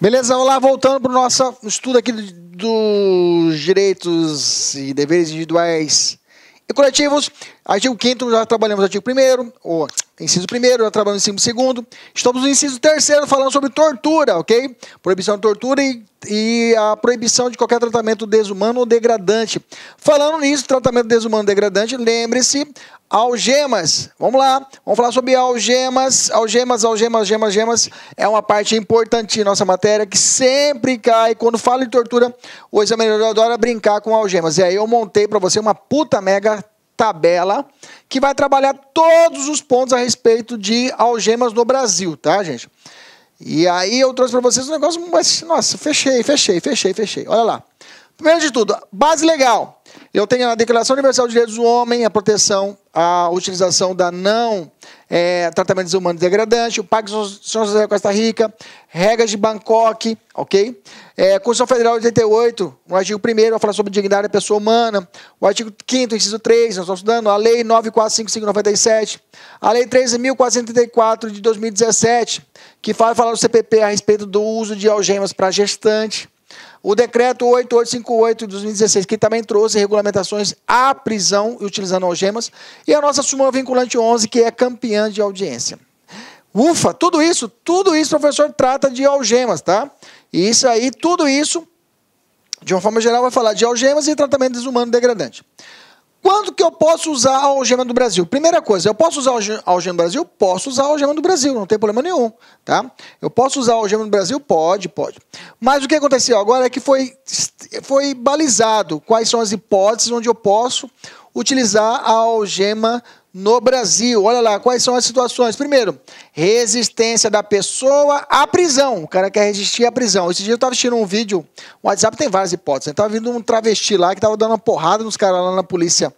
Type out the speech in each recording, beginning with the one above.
Beleza, vamos lá, voltando para o nosso estudo aqui dos direitos e deveres individuais e coletivos. Artigo 5 já trabalhamos o artigo 1 o inciso 1 já trabalhamos o inciso 2 Estamos no inciso 3 falando sobre tortura, ok? Proibição de tortura e, e, a proibição de qualquer tratamento desumano ou degradante. Falando nisso, tratamento desumano ou degradante, lembre-se, algemas. Vamos lá, vamos falar sobre algemas, algemas, algemas, algemas, algemas. É uma parte importante de nossa matéria que sempre cai. Quando falo de tortura, o examinador adora brincar com algemas. E aí eu montei para você uma puta mega tabela que vai trabalhar todos os pontos a respeito de algemas no Brasil, tá, gente? E aí eu trouxe para vocês um negócio, mas nossa, fechei, fechei, fechei, fechei. Olha lá. Primeiro de tudo, base legal. Eu tenho a Declaração Universal de Direitos do Homem, a proteção, a utilização da não é, tratamento desumano degradante, o Pacto Social da Costa Rica, regras de Bangkok, ok? É, Constituição Federal de 88, no artigo 1 vai falar sobre dignidade da pessoa humana, o artigo 5 inciso 3, nós estamos estudando, a Lei 945597, a Lei 13.434 de 2017, que fala, fala do CPP a respeito do uso de algemas para gestante, o decreto 8858 de 2016, que também trouxe regulamentações à prisão utilizando algemas, e a nossa súmula vinculante 11, que é campeã de audiência. Ufa, tudo isso, tudo isso, professor, trata de algemas, tá? E isso aí, tudo isso, de uma forma geral, vai falar de algemas e tratamento desumano degradante. Quando que eu posso usar a algema do Brasil? Primeira coisa, eu posso usar a algema do Brasil? Posso usar a algema do Brasil, não tem problema nenhum, tá? Eu posso usar a algema do Brasil? Pode, pode. Mas o que aconteceu agora é que foi, foi balizado quais são as hipóteses onde eu posso utilizar a algema no Brasil. Olha lá, quais são as situações? Primeiro, resistência da pessoa à prisão. O cara quer resistir à prisão. Esse dia eu estava assistindo um vídeo, o WhatsApp tem várias hipóteses. Estava né? vindo um travesti lá que estava dando uma porrada nos caras lá na polícia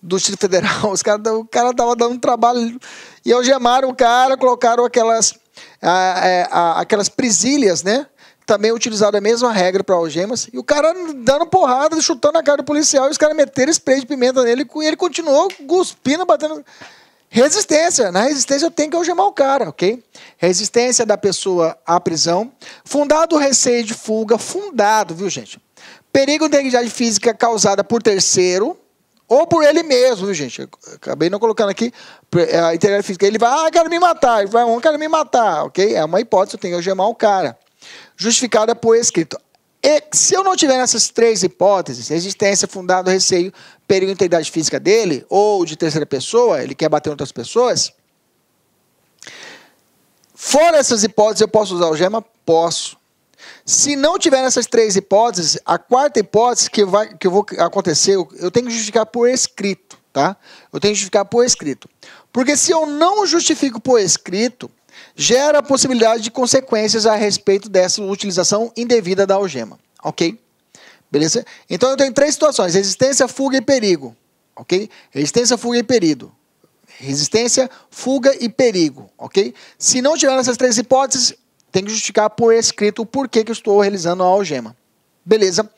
do Distrito Federal. Os cara, o cara estava dando um trabalho. E algemaram o cara, colocaram aquelas, ah, é, aquelas prisilhas, né? também é utilizaram a mesma regra para algemas. E o cara dando porrada, chutando a cara do policial, e os caras meteram spray de pimenta nele e ele continuou cuspindo, batendo. Resistência. Na resistência eu tenho que algemar o cara, ok? Resistência da pessoa à prisão. Fundado o receio de fuga, fundado, viu, gente? Perigo de integridade física causada por terceiro ou por ele mesmo, viu, gente? Eu acabei não colocando aqui eh, a integridade física. Ele vai, ah, quero me matar. Ele vai, um, quero me matar, ok? É uma hipótese, eu tenho que algemar o cara justificada por escrito. E se eu não tiver nessas três hipóteses, resistência, fundado, receio, perigo integridade física dele, ou de terceira pessoa, ele quer bater em outras pessoas, fora essas hipóteses, eu posso usar o gema? Posso. Se não tiver nessas três hipóteses, a quarta hipótese que vai que eu vou acontecer, eu tenho que justificar por escrito, tá? Eu tenho que justificar por escrito. Porque se eu não justifico por escrito, gera a possibilidade de consequências a respeito dessa utilização indevida da algema, ok? Beleza? Então eu tenho três situações: resistência, fuga e perigo, ok? Resistência, fuga e perigo. Resistência, fuga e perigo, ok? Se não tiver essas três hipóteses, tem que justificar por escrito o porquê que eu estou realizando a algema. Beleza?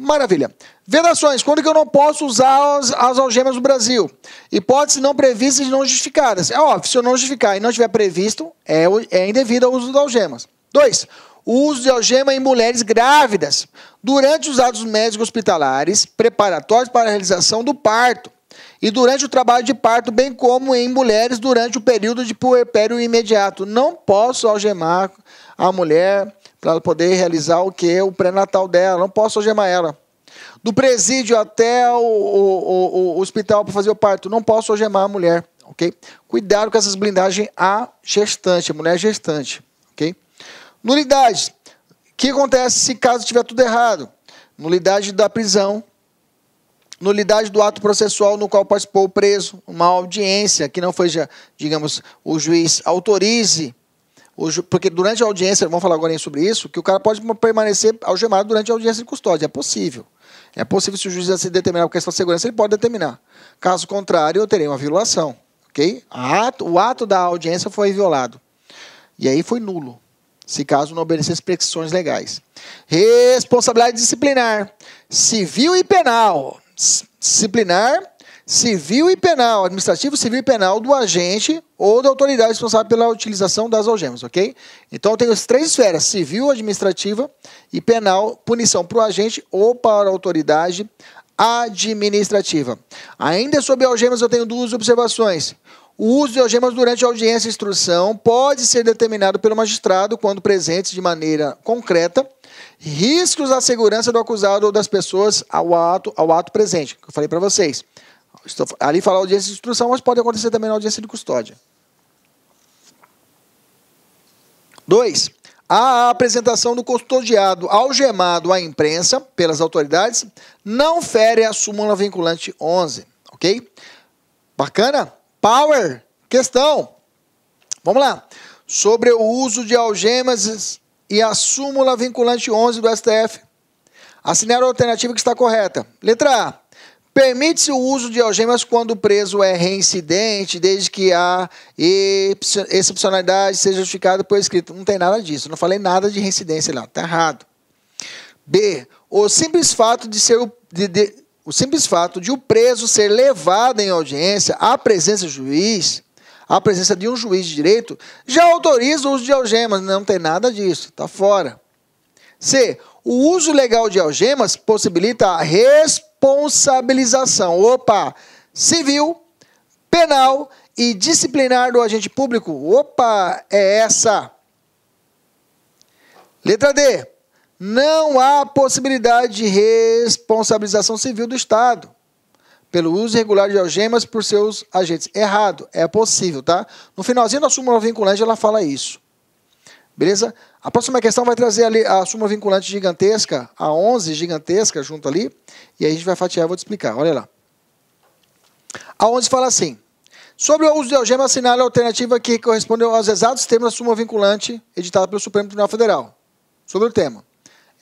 Maravilha. Vedações. Quando que eu não posso usar as, as algemas no Brasil? Hipótese não prevista e não justificadas. É óbvio, se eu não justificar e não tiver previsto, é, é indevido ao uso das algemas. Dois, o uso de algema em mulheres grávidas durante os atos médicos hospitalares preparatórios para a realização do parto e durante o trabalho de parto, bem como em mulheres durante o período de puerpério imediato. Não posso algemar a mulher para ela poder realizar o que? O pré-natal dela. Não posso algemar ela. Do presídio até o, o, o hospital para fazer o parto. Não posso algemar a mulher. ok? Cuidado com essas blindagens a gestante, a mulher gestante. ok? nulidade O que acontece se caso tiver tudo errado? Nulidade da prisão, nulidade do ato processual no qual participou o preso, uma audiência que não foi, digamos, o juiz autorize porque durante a audiência, vamos falar agora sobre isso, que o cara pode permanecer algemado durante a audiência de custódia. É possível. É possível, se o juiz assim determinar por questão de segurança, ele pode determinar. Caso contrário, eu terei uma violação. Okay? Ato, o ato da audiência foi violado. E aí foi nulo, se caso não obedecesse prescrições legais. Responsabilidade disciplinar, civil e penal. Disciplinar civil e penal, administrativo, civil e penal do agente ou da autoridade responsável pela utilização das algemas, ok? Então eu tenho as três esferas: civil, administrativa e penal, punição para o agente ou para a autoridade administrativa. Ainda sobre algemas, eu tenho duas observações. O uso de algemas durante a audiência e instrução pode ser determinado pelo magistrado quando presentes de maneira concreta riscos à segurança do acusado ou das pessoas ao ato, ao ato presente, que eu falei para vocês. Estou, ali fala audiência de instrução, mas pode acontecer também na audiência de custódia. Dois, a apresentação do custodiado algemado à imprensa pelas autoridades não fere a súmula vinculante 11, ok? Bacana? Power, questão. Vamos lá. Sobre o uso de algemas e a súmula vinculante 11 do STF. Assinale a alternativa que está correta. Letra A. Permite-se o uso de algemas quando o preso é reincidente, desde que a excepcionalidade seja justificada por escrito. Não tem nada disso. Não falei nada de reincidência lá. Está errado. B. O simples fato de ser o, de, de, o simples fato de o preso ser levado em audiência à presença do juiz, à presença de um juiz de direito, já autoriza o uso de algemas. Não tem nada disso. Está fora. C. O uso legal de algemas possibilita a responsabilidade responsabilização. Opa! Civil, penal e disciplinar do agente público. Opa, é essa. Letra D. Não há possibilidade de responsabilização civil do Estado pelo uso irregular de algemas por seus agentes. Errado, é possível, tá? No finalzinho da súmula vinculante ela fala isso. Beleza? A próxima questão vai trazer ali a suma vinculante gigantesca, a 11 gigantesca junto ali, e aí a gente vai fatiar, vou te explicar, olha lá. A 11 fala assim, sobre o uso de algema, assinale a alternativa que correspondeu aos exatos termos da suma vinculante editada pelo Supremo Tribunal Federal, sobre o tema.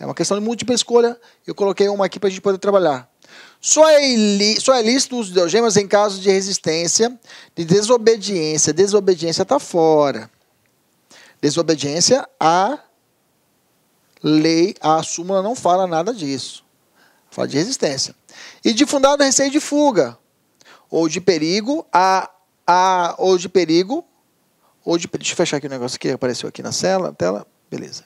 É uma questão de múltipla escolha, eu coloquei uma aqui para a gente poder trabalhar. Só é, só é lícito o uso de algemas em caso de resistência, de desobediência. Desobediência está fora. Desobediência à lei, a súmula não fala nada disso. Fala de resistência. E de fundado receio de fuga, ou de perigo, a, a, ou de perigo, ou de. Deixa eu fechar aqui o negócio que apareceu aqui na cela, tela. Beleza.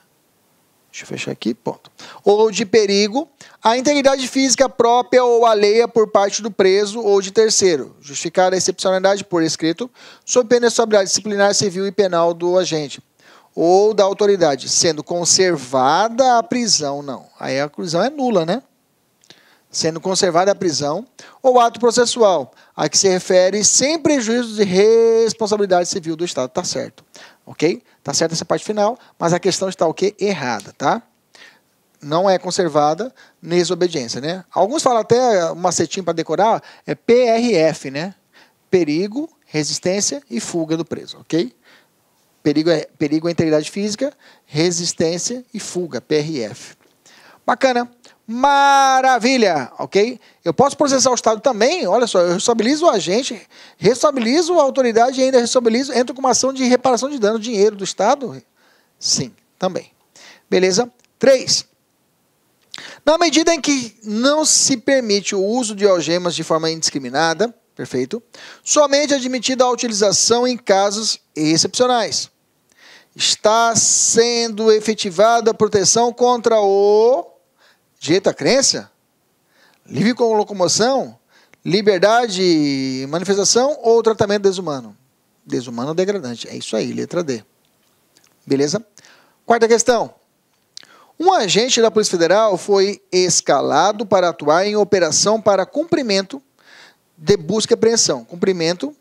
Deixa eu fechar aqui, ponto. Ou de perigo à integridade física própria ou alheia por parte do preso ou de terceiro. Justificar a excepcionalidade por escrito sob pena de disciplinar, civil e penal do agente ou da autoridade, sendo conservada a prisão, não. Aí a prisão é nula, né? Sendo conservada a prisão ou ato processual, a que se refere sem prejuízo de responsabilidade civil do Estado, tá certo. OK? Tá certo essa parte final, mas a questão está o quê? Errada, tá? Não é conservada nem desobediência, né? Alguns falam até um macetinho para decorar, é PRF, né? Perigo, resistência e fuga do preso, OK? Perigo, é, perigo à é integridade física, resistência e fuga, PRF. Bacana. Maravilha, ok? Eu posso processar o Estado também, olha só, eu responsabilizo o agente, responsabilizo a autoridade e ainda responsabilizo, entro com uma ação de reparação de dano, dinheiro do Estado? Sim, também. Beleza? 3. Na medida em que não se permite o uso de algemas de forma indiscriminada, Perfeito? Somente admitida a utilização em casos excepcionais. Está sendo efetivada a proteção contra o jeito crença, livre com locomoção, liberdade, manifestação ou tratamento desumano. Desumano ou degradante. É isso aí, letra D. Beleza? Quarta questão. Um agente da Polícia Federal foi escalado para atuar em operação para cumprimento de busca e apreensão, cumprimento,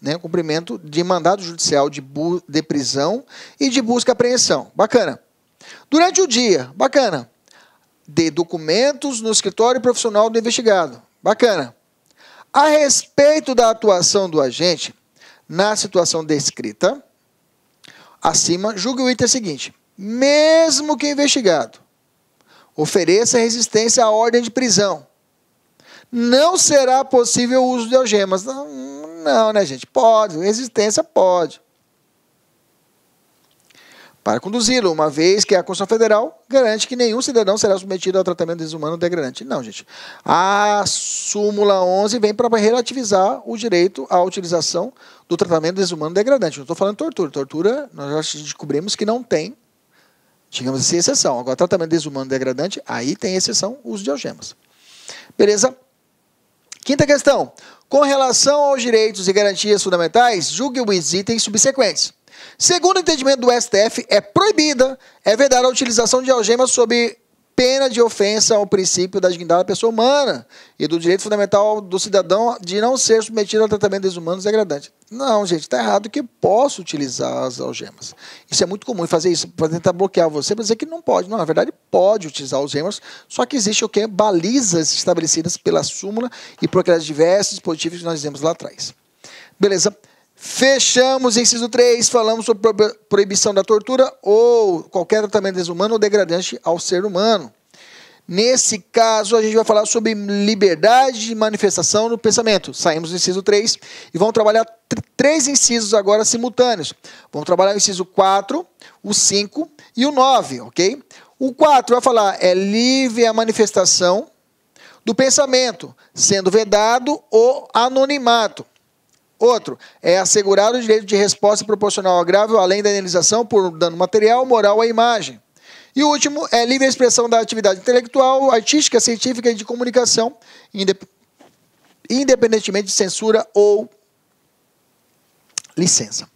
né, cumprimento de mandado judicial de, de prisão e de busca e apreensão. Bacana. Durante o dia, bacana. De documentos no escritório profissional do investigado. Bacana. A respeito da atuação do agente na situação descrita, acima, julgue o item seguinte: mesmo que investigado ofereça resistência à ordem de prisão, não será possível o uso de algemas. Não, não né, gente? Pode, resistência pode. Para conduzi-lo, uma vez que a Constituição Federal garante que nenhum cidadão será submetido ao tratamento desumano degradante. Não, gente. A súmula 11 vem para relativizar o direito à utilização do tratamento desumano degradante. Não estou falando de tortura. Tortura, nós já descobrimos que não tem, digamos assim, exceção. Agora, tratamento desumano degradante, aí tem exceção uso de algemas. Beleza? Quinta questão. Com relação aos direitos e garantias fundamentais, julgue os itens subsequentes. Segundo o entendimento do STF, é proibida, é vedada a utilização de algemas sob pena de ofensa ao princípio da dignidade da pessoa humana e do direito fundamental do cidadão de não ser submetido a tratamento desumano e degradante. Não, gente, está errado que posso utilizar as algemas. Isso é muito comum, fazer isso para tentar bloquear você, para dizer que não pode. Não, na verdade, pode utilizar algemas, só que existe o que? Balizas estabelecidas pela súmula e por aquelas diversos dispositivos que nós vimos lá atrás. Beleza? Fechamos inciso 3, falamos sobre proibição da tortura ou qualquer tratamento desumano ou degradante ao ser humano. Nesse caso, a gente vai falar sobre liberdade de manifestação no pensamento. Saímos do inciso 3 e vamos trabalhar três incisos agora simultâneos. Vamos trabalhar o inciso 4, o 5 e o 9, ok? O 4 vai falar é livre a manifestação do pensamento, sendo vedado o anonimato. Outro, é assegurar o direito de resposta proporcional ao agravo, além da indenização por dano material, moral ou imagem. E o último é livre expressão da atividade intelectual, artística, científica e de comunicação, independentemente de censura ou licença.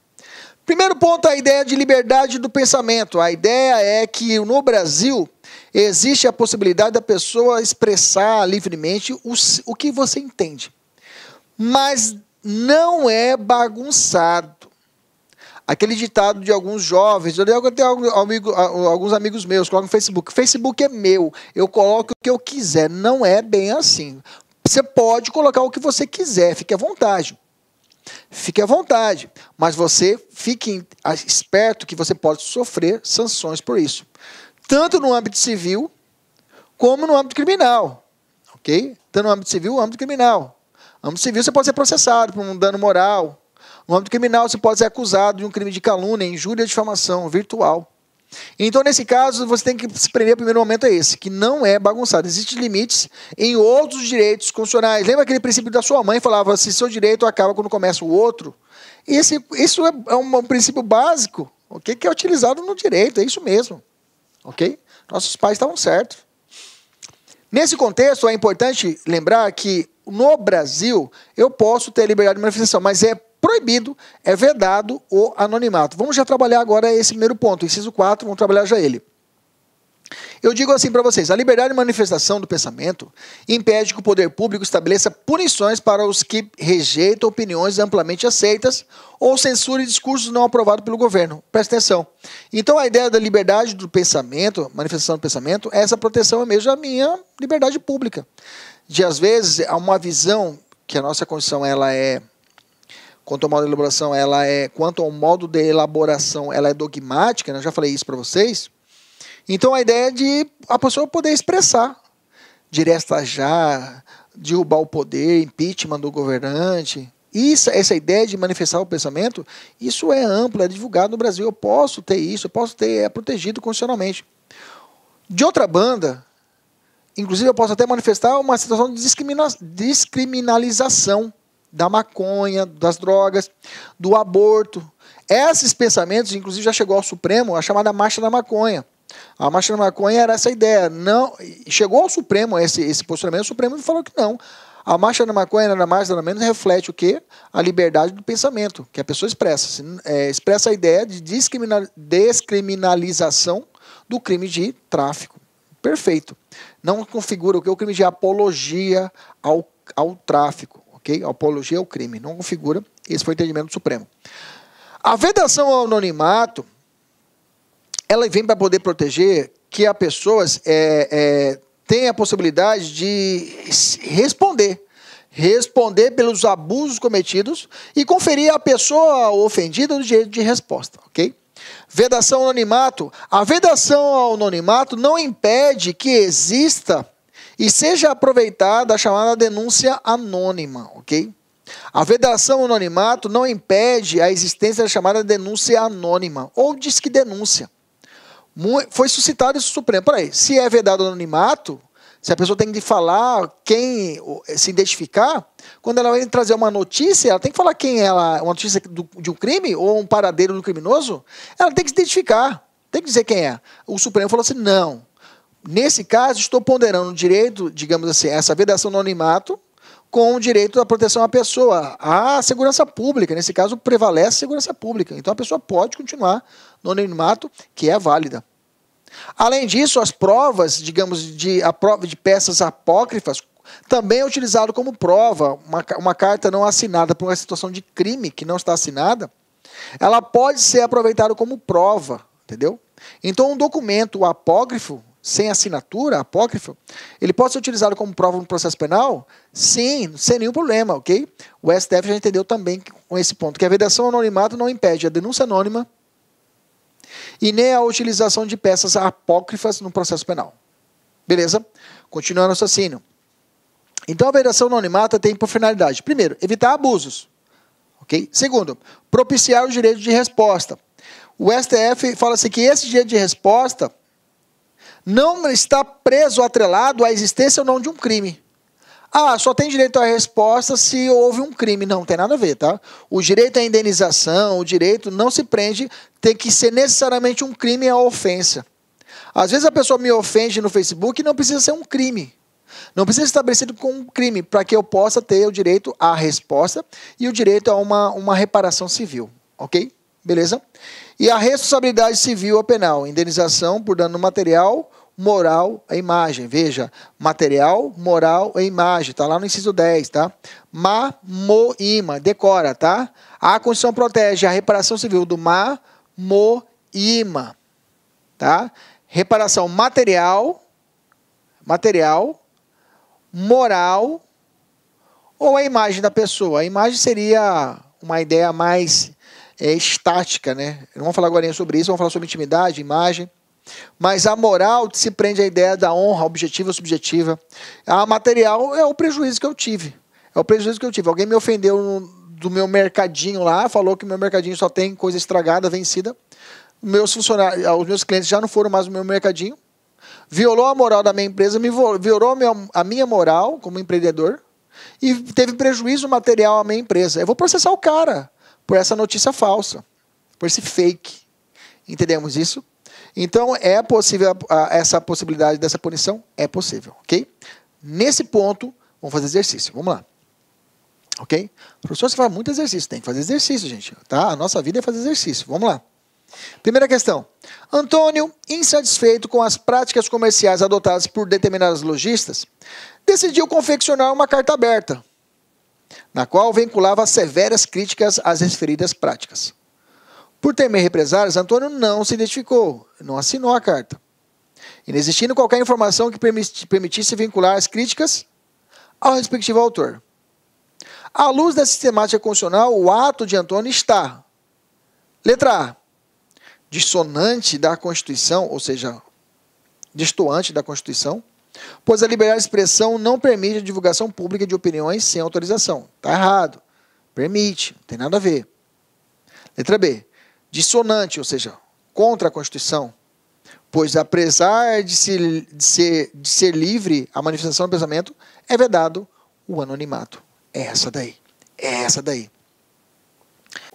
Primeiro ponto, a ideia de liberdade do pensamento. A ideia é que no Brasil existe a possibilidade da pessoa expressar livremente o, o que você entende. Mas não é bagunçado. Aquele ditado de alguns jovens, eu tenho alguns amigos meus, colocam no Facebook. Facebook é meu, eu coloco o que eu quiser. Não é bem assim. Você pode colocar o que você quiser, fique à vontade. Fique à vontade, mas você fique esperto que você pode sofrer sanções por isso. Tanto no âmbito civil, como no âmbito criminal. Ok? Tanto no âmbito civil, no âmbito criminal. No âmbito civil, você pode ser processado por um dano moral. No âmbito criminal, você pode ser acusado de um crime de calúnia, injúria, difamação virtual. Então, nesse caso, você tem que se prever o primeiro momento é esse, que não é bagunçado. Existem limites em outros direitos constitucionais. Lembra aquele princípio da sua mãe falava se seu direito acaba quando começa o outro? Esse, isso é, é um, um, princípio básico, Que é utilizado no direito, é isso mesmo. Ok? Nossos pais estavam certos. Nesse contexto, é importante lembrar que no Brasil, eu posso ter liberdade de manifestação, mas é proibido, é vedado o anonimato. Vamos já trabalhar agora esse primeiro ponto, inciso 4, vamos trabalhar já ele. Eu digo assim para vocês: a liberdade de manifestação do pensamento impede que o poder público estabeleça punições para os que rejeitam opiniões amplamente aceitas ou censure discursos não aprovados pelo governo. Presta atenção. Então, a ideia da liberdade do pensamento, manifestação do pensamento, é essa proteção é mesmo à minha liberdade pública de às vezes há uma visão que a nossa condição ela é quanto ao modo de elaboração, ela é quanto ao modo de elaboração, ela é dogmática, né? eu já falei isso para vocês. Então a ideia é de a pessoa poder expressar, de restajar, derrubar o poder, impeachment do governante. Isso, essa ideia de manifestar o pensamento, isso é amplo, é divulgado no Brasil. Eu posso ter isso, eu posso ter, é protegido constitucionalmente. De outra banda, inclusive eu posso até manifestar uma situação de discrimina descriminalização da maconha, das drogas, do aborto. Esses pensamentos, inclusive, já chegou ao Supremo a chamada marcha da maconha. A marcha da maconha era essa ideia. Não, chegou ao Supremo esse, esse posicionamento, o Supremo falou que não. A marcha da maconha nada mais nada menos reflete o que? A liberdade do pensamento, que a pessoa expressa. É, expressa a ideia de descriminalização do crime de tráfico. Perfeito não configura o que o crime de apologia ao, ao tráfico, ok? Apologia ao crime, não configura. Esse foi o entendimento do Supremo. A vedação ao anonimato, ela vem para poder proteger que a pessoa é, é, tenha a possibilidade de responder responder pelos abusos cometidos e conferir à pessoa ofendida o direito de resposta, ok? Vedação ao anonimato. A vedação ao anonimato não impede que exista e seja aproveitada a chamada denúncia anônima, ok? A vedação ao anonimato não impede a existência da chamada denúncia anônima, ou diz que denúncia. Foi suscitado isso no Supremo. Peraí, se é vedado anonimato, se a pessoa tem que falar quem se identificar, quando ela vem trazer uma notícia, ela tem que falar quem é ela, uma notícia do, de um crime ou um paradeiro do criminoso, ela tem que se identificar, tem que dizer quem é. O Supremo falou assim: não. Nesse caso, estou ponderando o direito, digamos assim, essa vedação anonimato com o direito da proteção à pessoa, à segurança pública. Nesse caso, prevalece a segurança pública. Então, a pessoa pode continuar no anonimato, que é válida. Além disso, as provas, digamos, de, a prova de peças apócrifas, também é utilizado como prova. Uma, uma carta não assinada por uma situação de crime que não está assinada, ela pode ser aproveitada como prova, entendeu? Então, um documento apócrifo, sem assinatura, apócrifo, ele pode ser utilizado como prova no processo penal? Sim, sem nenhum problema, ok? O STF já entendeu também com esse ponto que a vedação anonimato não impede a denúncia anônima e nem a utilização de peças apócrifas no processo penal. Beleza? Continuando o assassino. Então, a vedação anonimata tem por finalidade, primeiro, evitar abusos. ok? Segundo, propiciar o direito de resposta. O STF fala assim que esse direito de resposta não está preso, atrelado à existência ou não de um crime. Ah, só tem direito à resposta se houve um crime. Não, não tem nada a ver, tá? O direito à indenização, o direito não se prende, tem que ser necessariamente um crime à é ofensa. Às vezes a pessoa me ofende no Facebook e não precisa ser um crime. Não precisa ser estabelecido com um crime para que eu possa ter o direito à resposta e o direito a uma, uma reparação civil, ok? Beleza? E a responsabilidade civil ou penal, indenização por dano material moral a imagem. Veja, material, moral a imagem. Está lá no inciso 10, tá? Ma, mo, ima. Decora, tá? A Constituição protege a reparação civil do ma, mo, ima. Tá? Reparação material, material, moral ou a imagem da pessoa. A imagem seria uma ideia mais é, estática, né? Não vamos falar agora sobre isso, vamos falar sobre intimidade, imagem. Mas a moral se prende à ideia da honra objetiva ou subjetiva. A material é o prejuízo que eu tive. É o prejuízo que eu tive. Alguém me ofendeu do meu mercadinho lá, falou que meu mercadinho só tem coisa estragada, vencida. Meus funcionários, ah, os meus clientes já não foram mais no meu mercadinho. Violou a moral da minha empresa, me violou a minha moral como empreendedor e teve prejuízo material à minha empresa. Eu vou processar o cara por essa notícia falsa, por esse fake. Entendemos isso? Então, é possível essa possibilidade dessa punição? É possível, ok? Nesse ponto, vamos fazer exercício. Vamos lá. Ok? Professor, você fala muito exercício. Tem que fazer exercício, gente. Tá? A nossa vida é fazer exercício. Vamos lá. Primeira questão. Antônio, insatisfeito com as práticas comerciais adotadas por determinadas lojistas, decidiu confeccionar uma carta aberta, na qual vinculava severas críticas às referidas práticas. Por temer represálias, Antônio não se identificou, não assinou a carta. Inexistindo qualquer informação que permitisse vincular as críticas ao respectivo autor. À luz da sistemática constitucional, o ato de Antônio está. Letra A. Dissonante da Constituição, ou seja, destoante da Constituição, pois a liberdade de expressão não permite a divulgação pública de opiniões sem autorização. Está errado. Permite, não tem nada a ver. Letra B dissonante, ou seja, contra a Constituição, pois apesar de, se, de, ser, de ser livre a manifestação do pensamento, é vedado o anonimato. É essa daí. É essa daí.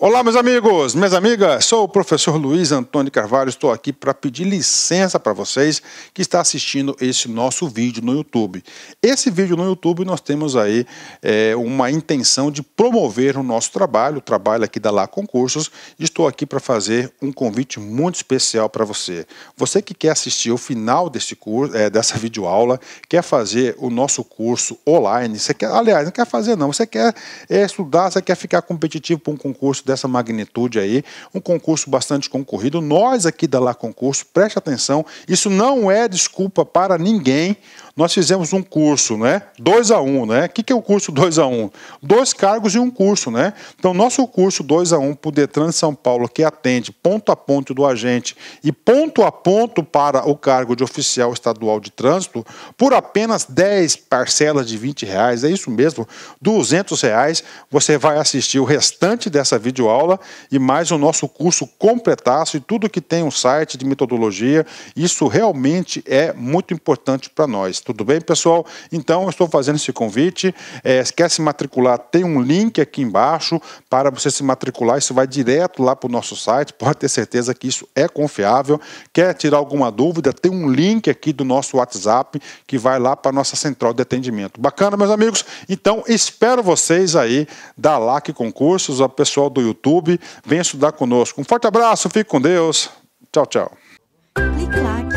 Olá, meus amigos, minhas amigas, sou o professor Luiz Antônio Carvalho, estou aqui para pedir licença para vocês que está assistindo esse nosso vídeo no YouTube. Esse vídeo no YouTube nós temos aí é, uma intenção de promover o nosso trabalho, o trabalho aqui da Lá Concursos, estou aqui para fazer um convite muito especial para você. Você que quer assistir o final desse curso, é, dessa videoaula, quer fazer o nosso curso online, você quer, aliás, não quer fazer não, você quer é, estudar, você quer ficar competitivo para um concurso dessa magnitude aí, um concurso bastante concorrido. Nós aqui da Lá Concurso, preste atenção, isso não é desculpa para ninguém nós fizemos um curso, né? 2 a 1, um, né? O que, que é o curso 2 a 1? Um? Dois cargos e um curso, né? Então, nosso curso 2 a 1 um, para o Detran São Paulo, que atende ponto a ponto do agente e ponto a ponto para o cargo de oficial estadual de trânsito, por apenas 10 parcelas de 20 reais, é isso mesmo, 200 reais, você vai assistir o restante dessa videoaula e mais o nosso curso completaço e tudo que tem um site de metodologia. Isso realmente é muito importante para nós. Tudo bem, pessoal? Então, eu estou fazendo esse convite. É, quer se matricular? Tem um link aqui embaixo para você se matricular. Isso vai direto lá para o nosso site. Pode ter certeza que isso é confiável. Quer tirar alguma dúvida? Tem um link aqui do nosso WhatsApp que vai lá para a nossa central de atendimento. Bacana, meus amigos? Então, espero vocês aí da LAC Concursos, o pessoal do YouTube. Venha estudar conosco. Um forte abraço, fique com Deus. Tchau, tchau. Clique